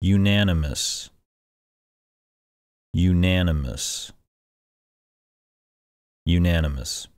Unanimous. Unanimous. Unanimous.